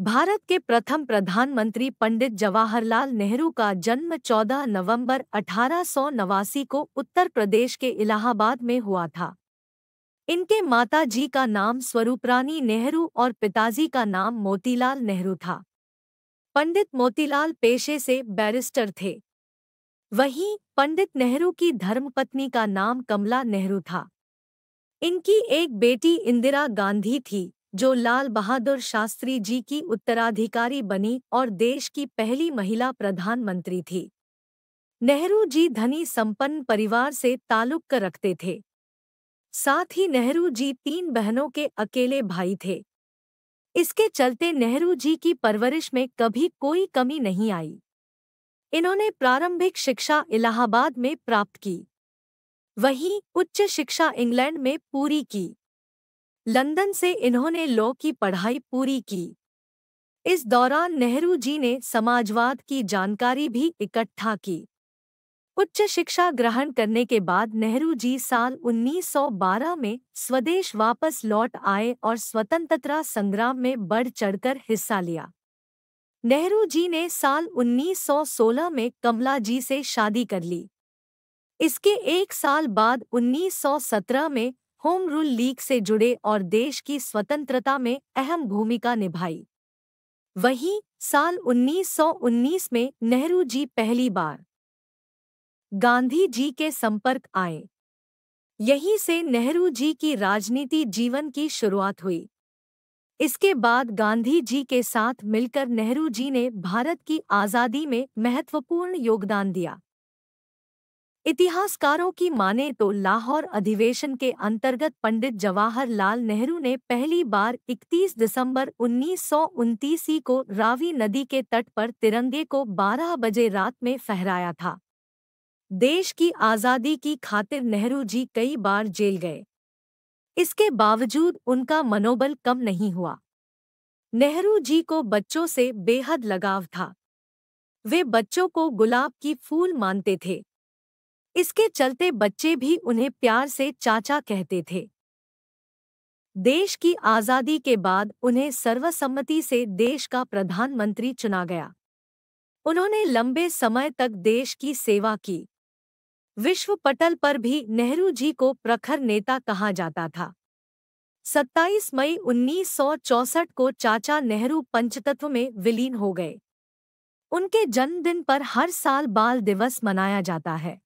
भारत के प्रथम प्रधानमंत्री पंडित जवाहरलाल नेहरू का जन्म 14 नवंबर अठारह को उत्तर प्रदेश के इलाहाबाद में हुआ था इनके माता जी का नाम स्वरूपरानी नेहरू और पिताजी का नाम मोतीलाल नेहरू था पंडित मोतीलाल पेशे से बैरिस्टर थे वहीं पंडित नेहरू की धर्मपत्नी का नाम कमला नेहरू था इनकी एक बेटी इंदिरा गांधी थी जो लाल बहादुर शास्त्री जी की उत्तराधिकारी बनी और देश की पहली महिला प्रधानमंत्री थी नेहरू जी धनी संपन्न परिवार से ताल्लुक रखते थे साथ ही नेहरू जी तीन बहनों के अकेले भाई थे इसके चलते नेहरू जी की परवरिश में कभी कोई कमी नहीं आई इन्होंने प्रारंभिक शिक्षा इलाहाबाद में प्राप्त की वहीं उच्च शिक्षा इंग्लैंड में पूरी की लंदन से इन्होंने लॉ की पढ़ाई पूरी की इस दौरान नेहरू जी ने समाजवाद की जानकारी भी इकट्ठा की उच्च शिक्षा ग्रहण करने के बाद नेहरू जी साल 1912 में स्वदेश वापस लौट आए और स्वतंत्रता संग्राम में बढ़ चढ़कर हिस्सा लिया नेहरू जी ने साल 1916 में कमला जी से शादी कर ली इसके एक साल बाद 1917 में होम रूल लीग से जुड़े और देश की स्वतंत्रता में अहम भूमिका निभाई वहीं साल 1919 में नेहरू जी पहली बार गांधी जी के संपर्क आए यहीं से नेहरू जी की राजनीति जीवन की शुरुआत हुई इसके बाद गांधी जी के साथ मिलकर नेहरू जी ने भारत की आज़ादी में महत्वपूर्ण योगदान दिया इतिहासकारों की माने तो लाहौर अधिवेशन के अंतर्गत पंडित जवाहरलाल नेहरू ने पहली बार 31 दिसंबर उन्नीस को रावी नदी के तट पर तिरंगे को 12 बजे रात में फहराया था देश की आज़ादी की खातिर नेहरू जी कई बार जेल गए इसके बावजूद उनका मनोबल कम नहीं हुआ नेहरू जी को बच्चों से बेहद लगाव था वे बच्चों को गुलाब की फूल मानते थे इसके चलते बच्चे भी उन्हें प्यार से चाचा कहते थे देश की आज़ादी के बाद उन्हें सर्वसम्मति से देश का प्रधानमंत्री चुना गया उन्होंने लंबे समय तक देश की सेवा की विश्व पटल पर भी नेहरू जी को प्रखर नेता कहा जाता था 27 मई 1964 को चाचा नेहरू पंचतत्व में विलीन हो गए उनके जन्मदिन पर हर साल बाल दिवस मनाया जाता है